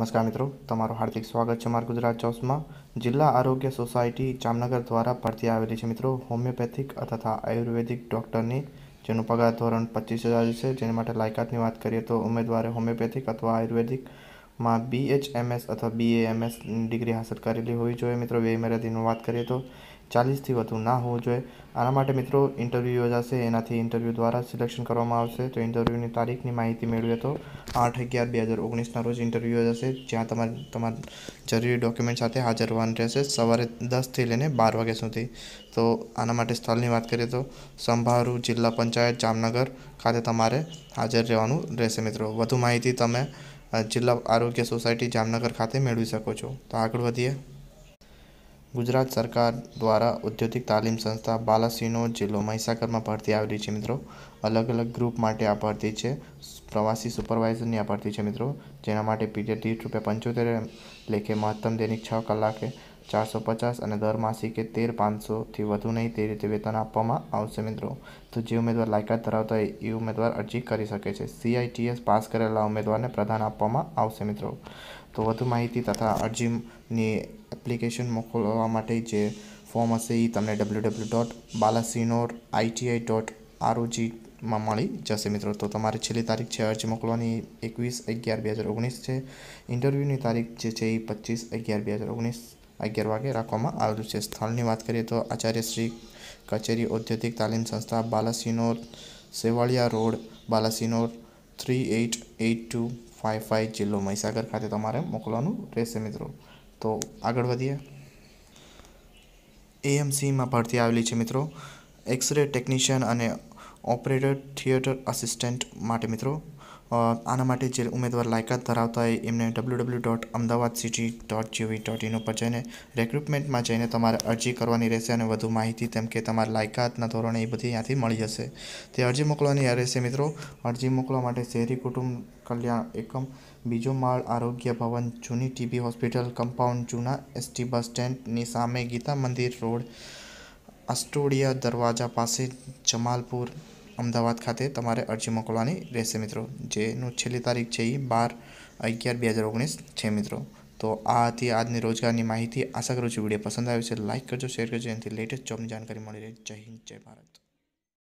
નમસ્કાર મિત્રો તમારું હાર્દિક સ્વાગત છે મારા ગુજરાત ચોસમાં જિલ્લા આરોગ્ય સોસાયટી જામનગર દ્વારા ભરતી આવેલી છે મિત્રો હોમિયોપેથિક તથા આયુર્વેદિક ડૉક્ટરની જેનું પગાર ધોરણ પચીસ હજાર છે જેની માટે લાયકાતની વાત કરીએ તો ઉમેદવારે હોમિયોપેથિક અથવા આયુર્વેદિકમાં બીએચએમએસ અથવા બીએએમએસ ડિગ્રી હાંસલ કરેલી હોવી જોઈએ મિત્રો વ્યય મર્યાદીની વાત કરીએ તો ચાલીસથી વધુ ના હોવું જોઈએ આના માટે મિત્રો ઇન્ટરવ્યૂ યોજાશે એનાથી ઇન્ટરવ્યૂ દ્વારા સિલેક્શન કરવામાં આવશે તો ઇન્ટરવ્યૂની તારીખની માહિતી મેળવીએ તો આઠ અગિયાર બે હજાર ઓગણીસના રોજ ઇન્ટરવ્યૂ યોજાશે જ્યાં તમારે તમારા જરૂરી ડોક્યુમેન્ટ સાથે હાજર રહેવાનું રહેશે સવારે દસથી લઈને બાર વાગ્યા સુધી તો આના માટે સ્થળની વાત કરીએ તો સંભારુ જિલ્લા પંચાયત જામનગર ખાતે તમારે હાજર રહેવાનું રહેશે મિત્રો વધુ માહિતી તમે જિલ્લા આરોગ્ય સોસાયટી જામનગર ખાતે મેળવી શકો છો તો આગળ વધીએ ગુજરાત સરકાર દ્વારા ઔદ્યોગિક તાલીમ સંસ્થા બાલાસિનોર જિલ્લો મહિસાગરમાં ભરતી આવેલી છે મિત્રો અલગ અલગ ગ્રુપ માટે આ ભરતી છે પ્રવાસી સુપરવાઇઝરની આ ભરતી છે મિત્રો જેના માટે પીરિયડ દીઠ રૂપિયા પંચોતેર લેખે મહત્તમ દૈનિક છ કલાકે ચારસો પચાસ અને દર માસિકે તેર પાંચસોથી વધુ નહીં તે રીતે વેતન આપવામાં આવશે મિત્રો તો જે ઉમેદવાર લાયકાત ધરાવતા હોય એ ઉમેદવાર અરજી કરી શકે છે સીઆઈટીએસ પાસ કરેલા ઉમેદવારને પ્રદાન આપવામાં આવશે મિત્રો તો વધુ માહિતી તથા અરજીની એપ્લિકેશન મોકલવા માટે જે ફોર્મ હશે એ તમને W W dot Balasinor ITI dot ROG માં મળી જશે મિત્રો તો તમારી છેલ્લી તારીખ છે અરજી મોકલવાની એકવીસ અગિયાર બે હજાર ઓગણીસ છે ઇન્ટરવ્યૂની તારીખ જે છે એ પચીસ અગિયાર બે હજાર ઓગણીસ અગિયાર વાગે રાખવામાં આવ્યું છે સ્થળની વાત કરીએ તો આચાર્ય શ્રી કચેરી ઔદ્યોગિક તાલીમ સંસ્થા Balasinor Sevaliya road Balasinor three eight eight two five five જિલ્લો મહીસાગર ખાતે તમારે મોકલવાનું રહેશે મિત્રો તો આગળ વધીએ એએમસીમાં ભરતી આવેલી છે મિત્રો એક્સરે ટેકનિશિયન અને ઓપરેટર થિયેટર આસિસ્ટન્ટ માટે મિત્રો આના માટે જે ઉમેદવાર લાયકાત ધરાવતા હોય એમને W W dot Ahmedabad city dot GOV dot in ઉપર જઈને રેક્રુટમેન્ટમાં જઈને તમારે અરજી કરવાની રહેશે અને વધુ માહિતી તેમ કે તમારા લાયકાતના ધોરણે એ બધી ત્યાંથી મળી જશે તે અરજી મોકલવાની રહેશે મિત્રો અરજી મોકલવા માટે શહેરી કુટુંબ કલ્યાણ એકમ બીજો માળ આરોગ્ય ભવન જૂની ટીબી હોસ્પિટલ કમ્પાઉન્ડ જૂના એસટી બસ સ્ટેન્ડની સામે ગીતા મંદિર રોડ અસ્ટોડિયા દરવાજા પાસે જમાલપુર અમદાવાદ ખાતે તમારે અરજી મોકલવાની રહેશે મિત્રો જેનું છેલ્લી તારીખ છે એ બાર અગિયાર બે હજાર ઓગણીસ છે મિત્રો તો આ હતી આજની રોજગારની માહિતી આશા કરું છું વિડીયો પસંદ આવ્યો છે લાઇક કરજો શેર કરજો એનાથી લેટેસ્ટ જોબની જાણકારી મળી રહે જય હિન્દ જય ભારત